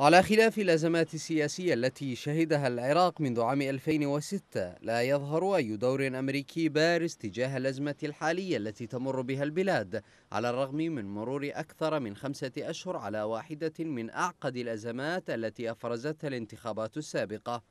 على خلاف الأزمات السياسية التي شهدها العراق منذ عام 2006 لا يظهر أي دور أمريكي بارز تجاه الأزمة الحالية التي تمر بها البلاد على الرغم من مرور أكثر من خمسة أشهر على واحدة من أعقد الأزمات التي أفرزتها الانتخابات السابقة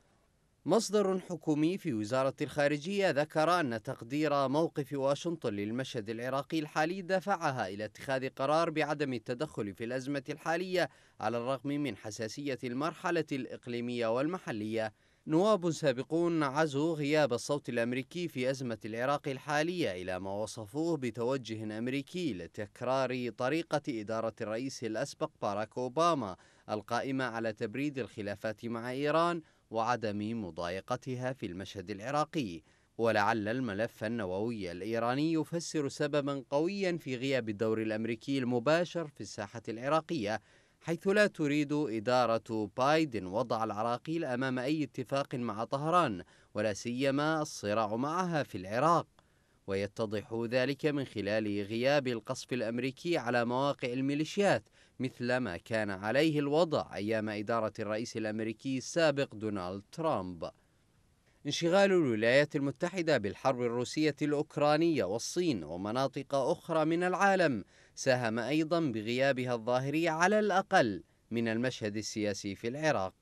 مصدر حكومي في وزارة الخارجية ذكر أن تقدير موقف واشنطن للمشهد العراقي الحالي دفعها إلى اتخاذ قرار بعدم التدخل في الأزمة الحالية على الرغم من حساسية المرحلة الإقليمية والمحلية نواب سابقون عزوا غياب الصوت الأمريكي في أزمة العراق الحالية إلى ما وصفوه بتوجه أمريكي لتكرار طريقة إدارة الرئيس الأسبق باراك أوباما القائمة على تبريد الخلافات مع إيران وعدم مضايقتها في المشهد العراقي ولعل الملف النووي الإيراني يفسر سببا قويا في غياب الدور الأمريكي المباشر في الساحة العراقية حيث لا تريد إدارة بايدن وضع العراقيل أمام أي اتفاق مع طهران ولا سيما الصراع معها في العراق ويتضح ذلك من خلال غياب القصف الأمريكي على مواقع الميليشيات مثل ما كان عليه الوضع أيام إدارة الرئيس الأمريكي السابق دونالد ترامب انشغال الولايات المتحدة بالحرب الروسية الأوكرانية والصين ومناطق أخرى من العالم ساهم أيضا بغيابها الظاهري على الأقل من المشهد السياسي في العراق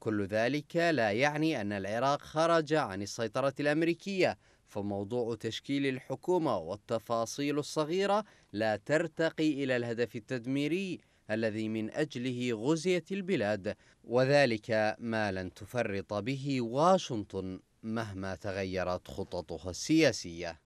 كل ذلك لا يعني أن العراق خرج عن السيطرة الأمريكية فموضوع تشكيل الحكومة والتفاصيل الصغيرة لا ترتقي إلى الهدف التدميري الذي من أجله غزيت البلاد وذلك ما لن تفرط به واشنطن مهما تغيرت خططها السياسية